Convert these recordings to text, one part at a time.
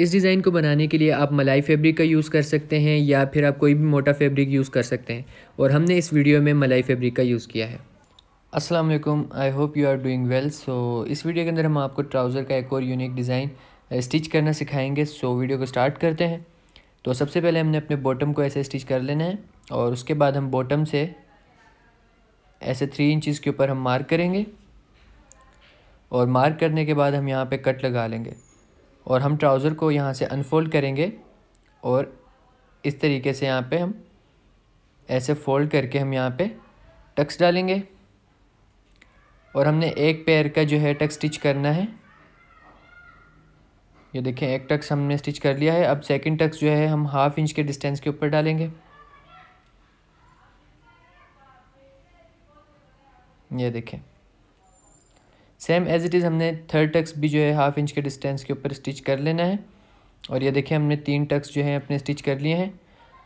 इस डिज़ाइन को बनाने के लिए आप मलाई फैब्रिक का यूज़ कर सकते हैं या फिर आप कोई भी मोटा फैब्रिक यूज़ कर सकते हैं और हमने इस वीडियो में मलाई फैब्रिक का यूज़ किया है अस्सलाम वालेकुम I hope you are doing well so इस वीडियो के अंदर हम आपको ट्राउज़र का एक और यूनिक डिज़ाइन स्टिच करना सिखाएंगे सो so, वीडियो को स्टार्ट करते हैं तो सबसे पहले हमने अपने बॉटम को ऐसे स्टिच कर लेना है और उसके बाद हम बॉटम से ऐसे थ्री इंचज़ के ऊपर हम मार्क करेंगे और मार्क करने के बाद हम यहाँ पे कट लगा लेंगे और हम ट्राउज़र को यहाँ से अनफोल्ड करेंगे और इस तरीके से यहाँ पे हम ऐसे फोल्ड करके हम यहाँ पे टक्स डालेंगे और हमने एक पैर का जो है टक स्टिच करना है ये देखें एक टक्स हमने स्टिच कर लिया है अब सेकंड टक्स जो है हम हाफ इंच के डिस्टेंस के ऊपर डालेंगे ये देखें सेम एज इट इज़ हमने थर्ड टक्स भी जो है हाफ इंच के डिस्टेंस के ऊपर स्टिच कर लेना है और ये देखिए हमने तीन टक्स जो है अपने स्टिच कर लिए हैं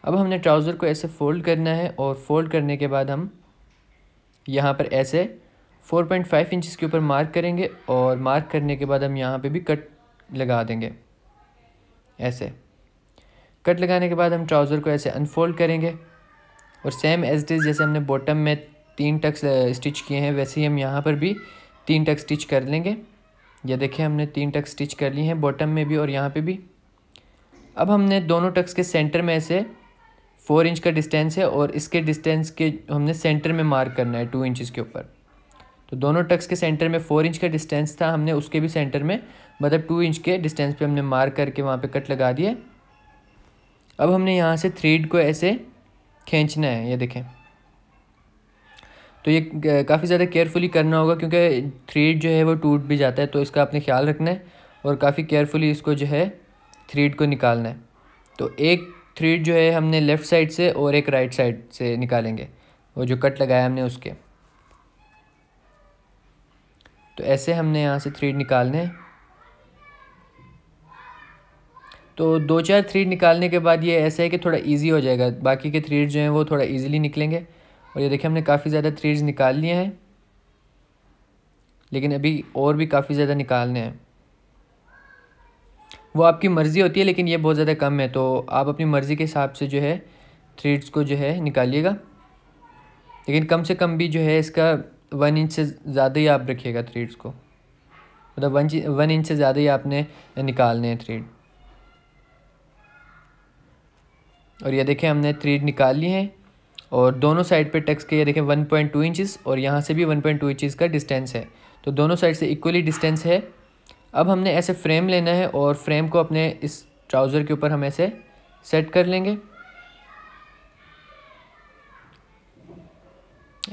अब हमने ट्राउज़र को ऐसे फ़ोल्ड करना है और फ़ोल्ड करने के बाद हम यहाँ पर ऐसे 4.5 पॉइंट इंचज़ के ऊपर मार्क करेंगे और मार्क करने के बाद हम यहाँ पे भी कट लगा देंगे ऐसे कट लगाने के बाद हम ट्राउज़र को ऐसे अनफोल्ड करेंगे और सेम एज इज़ जैसे हमने बॉटम में तीन टक्स स्टिच किए हैं वैसे ही हम यहाँ पर भी तीन टक स्टिच कर लेंगे ये देखें हमने तीन टक स्टिच कर ली हैं बॉटम में भी और यहाँ पे भी अब हमने दोनों टक्स के सेंटर में ऐसे फोर इंच का डिस्टेंस है और इसके डिस्टेंस के हमने सेंटर में मार्क करना है टू इंचज़ के ऊपर तो दोनों टक्स के सेंटर में फोर इंच का डिस्टेंस था हमने उसके भी सेंटर में मतलब टू इंच के डिस्टेंस पे हमने मार्क करके वहाँ पे कट लगा दिया अब हमने यहाँ से थ्रीड को ऐसे खींचना है ये देखें तो ये काफ़ी ज़्यादा केयरफुली करना होगा क्योंकि थ्रीड जो है वो टूट भी जाता है तो इसका आपने ख्याल रखना है और काफ़ी केयरफुली इसको जो है थ्रीड को निकालना है तो एक थ्रीड जो है हमने लेफ़्ट साइड से और एक राइट साइड से निकालेंगे वो जो कट लगाया हमने उसके तो ऐसे हमने यहाँ से थ्रीड निकालने तो दो चार थ्रीड निकालने के बाद ये ऐसा है कि थोड़ा इजी हो जाएगा बाकी के थ्रीड जो हैं वो थोड़ा इजीली निकलेंगे और ये देखिए हमने काफ़ी ज़्यादा थ्रेड्स निकाल लिए हैं लेकिन अभी और भी काफ़ी ज़्यादा निकालने हैं वो आपकी मर्ज़ी होती है लेकिन ये बहुत ज़्यादा कम है तो आप अपनी मर्ज़ी के हिसाब से जो है थ्रेड्स को जो है निकालिएगा लेकिन कम से कम भी जो है इसका वन इंच से ज़्यादा ही आप रखिएगा थ्रेड्स को मतलब वन वन इंच से ज़्यादा ही आपने निकालने हैं थ्रेड और ये देखें हमने थ्रेड निकाल लिए हैं और दोनों साइड पे टक्स के ये देखें 1.2 पॉइंट इंचज़ और यहाँ से भी 1.2 पॉइंट का डिस्टेंस है तो दोनों साइड से इक्वली डिस्टेंस है अब हमने ऐसे फ्रेम लेना है और फ्रेम को अपने इस ट्राउज़र के ऊपर हम ऐसे सेट कर लेंगे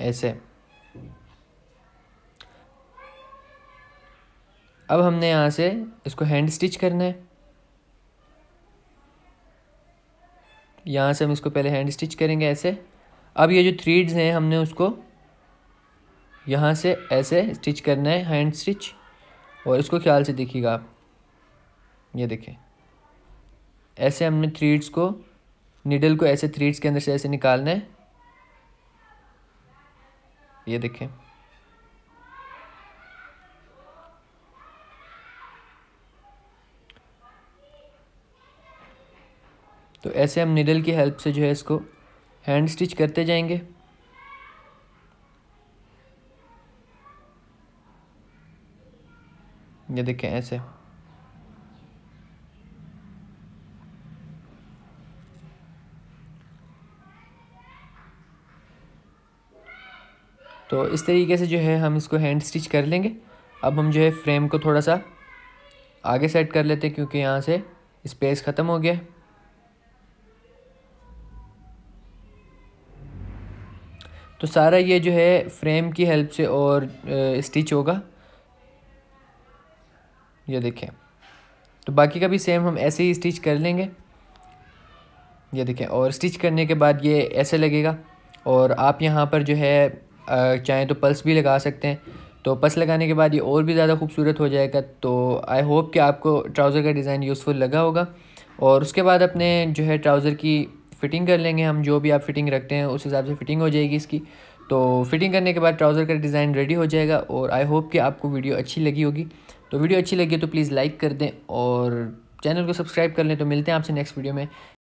ऐसे अब हमने यहाँ से इसको हैंड स्टिच करना है यहाँ से हम इसको पहले हैंड स्टिच करेंगे ऐसे अब ये जो थ्रीड्स हैं हमने उसको यहाँ से ऐसे स्टिच करना है हैंड स्टिच और इसको ख्याल से देखिएगा आप ये देखें ऐसे हमने थ्रीड्स को निडल को ऐसे थ्रीड्स के अंदर से ऐसे निकालना है ये देखें तो ऐसे हम निडल की हेल्प से जो है इसको हैंड स्टिच करते जाएंगे ये देखें ऐसे तो इस तरीके से जो है हम इसको हैंड स्टिच कर लेंगे अब हम जो है फ्रेम को थोड़ा सा आगे सेट कर लेते हैं क्योंकि यहाँ से स्पेस ख़त्म हो गया तो सारा ये जो है फ्रेम की हेल्प से और स्टिच होगा ये देखें तो बाकी का भी सेम हम ऐसे ही स्टिच कर लेंगे ये देखें और स्टिच करने के बाद ये ऐसे लगेगा और आप यहाँ पर जो है चाहें तो पल्स भी लगा सकते हैं तो पल्स लगाने के बाद ये और भी ज़्यादा खूबसूरत हो जाएगा तो आई होप कि आपको ट्राउज़र का डिज़ाइन यूज़फुल लगा होगा और उसके बाद अपने जो है ट्राउज़र की फिटिंग कर लेंगे हम जो भी आप फिटिंग रखते हैं उस हिसाब से फिटिंग हो जाएगी इसकी तो फिटिंग करने के बाद ट्राउज़र का डिज़ाइन रेडी हो जाएगा और आई होप कि आपको वीडियो अच्छी लगी होगी तो वीडियो अच्छी लगी तो प्लीज़ लाइक कर दें और चैनल को सब्सक्राइब कर लें तो मिलते हैं आपसे नेक्स्ट वीडियो में